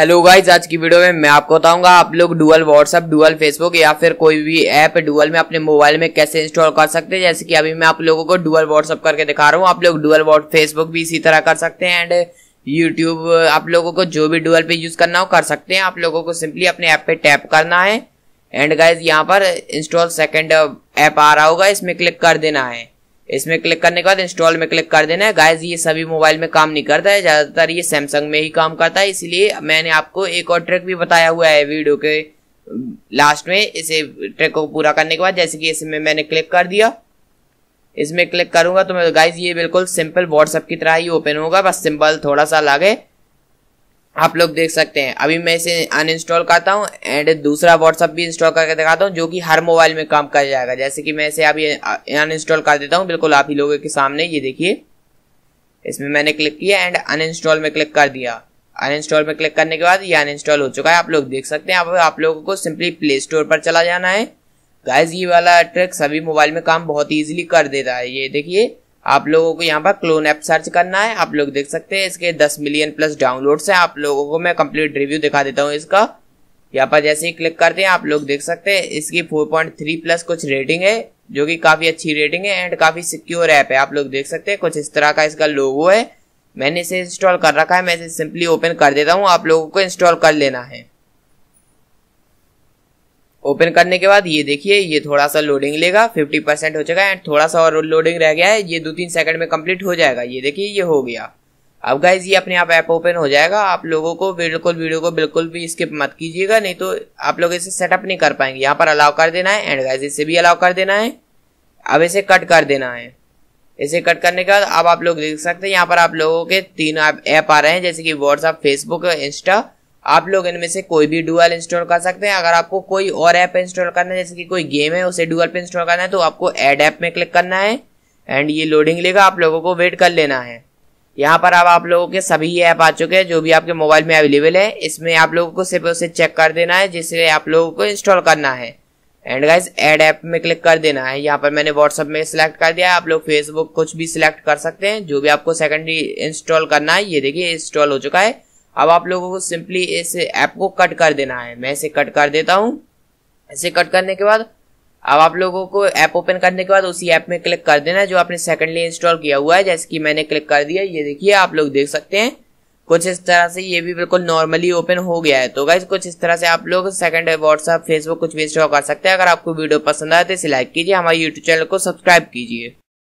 hello guys आज की video में मैं आपको बताऊंगा आप लोग डुअल व्हाट्सअप डुअल फेसबुक या फिर कोई भी ऐप डुअल में अपने मोबाइल में कैसे इंस्टॉल कर सकते हैं जैसे कि अभी मैं आप लोगों को डुअल व्हाट्सअप करके दिखा रहा हूँ आप लोग डुअल फेसबुक भी इसी तरह कर सकते हैं एंड यूट्यूब आप लोगों को जो भी डुअल पे यूज करना हो कर सकते हैं आप लोगों को सिंपली अपने ऐप पे टैप करना है एंड गाइज यहाँ पर इंस्टॉल सेकेंड ऐप आ रहा होगा इसमें क्लिक कर देना है इसमें क्लिक करने के बाद इंस्टॉल में क्लिक कर देना है गाइज ये सभी मोबाइल में काम नहीं करता है ज़्यादातर ये सैमसंग में ही काम करता है इसलिए मैंने आपको एक और ट्रिक भी बताया हुआ है वीडियो के लास्ट में इसे ट्रिक को पूरा करने के बाद जैसे कि इसमें मैंने क्लिक कर दिया इसमें क्लिक करूंगा तो मैं गाइज ये बिल्कुल सिंपल व्हाट्सअप की तरह ही ओपन होगा बस सिंपल थोड़ा सा लागे आप लोग देख सकते हैं अभी मैं इसे अनइंस्टॉल करता हूँ एंड दूसरा व्हाट्सअप भी इंस्टॉल करके दिखाता हूँ जो कि हर मोबाइल में काम कर जाएगा जैसे कि मैं इसे अभी अनइंस्टॉल कर देता हूँ बिल्कुल आप ही लोगों के सामने ये देखिए इसमें मैंने क्लिक किया एंड अनइंस्टॉल में क्लिक कर दिया अनइंस्टॉल में क्लिक करने के बाद ये अनइंस्टॉल हो चुका है आप लोग देख सकते हैं अब आप लोगों को सिंपली प्ले स्टोर पर चला जाना है गाइज ये वाला ट्रिक सभी मोबाइल में काम बहुत ईजिली कर देता है ये देखिए आप लोगों को यहाँ पर क्लोन ऐप सर्च करना है आप लोग देख सकते हैं इसके 10 मिलियन प्लस डाउनलोड्स हैं आप लोगों को मैं कंप्लीट रिव्यू दिखा देता हूँ इसका यहाँ पर जैसे ही क्लिक करते हैं आप लोग देख सकते हैं इसकी 4.3 प्लस कुछ रेटिंग है जो कि काफी अच्छी रेटिंग है एंड काफी सिक्योर ऐप है आप लोग देख सकते हैं कुछ इस तरह का इसका लोगो है मैंने इसे इंस्टॉल कर रखा है मैं इसे सिंपली ओपन कर देता हूँ आप लोगों को इंस्टॉल कर लेना है ओपन करने के बाद ये देखिए ये थोड़ा सा लोडिंग लेगा 50 परसेंट हो चुका है एंड थोड़ा सा और लोडिंग रह गया है ये दो तीन सेकंड में कंप्लीट हो जाएगा ये देखिए ये हो गया अब गाइज ये अपने आप ऐप ओपन हो जाएगा आप लोगों को बिल्कुल वीडियो को बिल्कुल भी स्किप मत कीजिएगा नहीं तो आप लोग इसे सेटअप नहीं कर पाएंगे यहाँ पर अलाउ कर देना है एंड गाइज इसे भी अलाउ कर देना है अब इसे कट कर देना है इसे कट करने के बाद अब आप लोग देख सकते हैं यहाँ पर आप लोगों के तीन ऐप आ रहे हैं जैसे कि व्हाट्सअप फेसबुक इंस्टा आप लोग इनमें से कोई भी डुअल इंस्टॉल कर सकते हैं अगर आपको कोई और ऐप इंस्टॉल करना है जैसे कि कोई गेम है उसे डुअल पे इंस्टॉल करना है तो आपको एड ऐप में क्लिक करना है एंड ये लोडिंग लेगा आप लोगों को वेट कर लेना है यहाँ पर अब आप लोगों के सभी ये ऐप आ चुके हैं जो भी आपके मोबाइल में अवेलेबल है इसमें आप लोगों को सिर्फ उसे चेक कर देना है जिसे आप लोगों को इंस्टॉल करना है एंड गाइज एड ऐप में क्लिक कर देना है यहाँ पर मैंने व्हाट्सअप में सिलेक्ट कर दिया आप लोग फेसबुक कुछ भी सिलेक्ट कर सकते हैं जो भी आपको सेकेंडरी इंस्टॉल करना है ये देखिए इंस्टॉल हो चुका है अब आप लोगों को सिंपली इस ऐप को कट कर देना है मैं इसे कट कर देता हूँ इसे कट करने के बाद अब आप लोगों को ऐप ओपन करने के बाद उसी ऐप में क्लिक कर देना है जो आपने सेकंडली इंस्टॉल किया हुआ है जैसे कि मैंने क्लिक कर दिया ये देखिए आप लोग देख सकते हैं कुछ इस तरह से ये भी बिल्कुल नॉर्मली ओपन हो गया है तो गाइज कुछ इस तरह से आप लोग सेकंड व्हाट्सएप फेसबुक कुछ भी इंस्टॉल कर सकते हैं अगर आपको वीडियो पसंद आए तो इसे लाइक कीजिए हमारे यूट्यूब चैनल को सब्सक्राइब कीजिए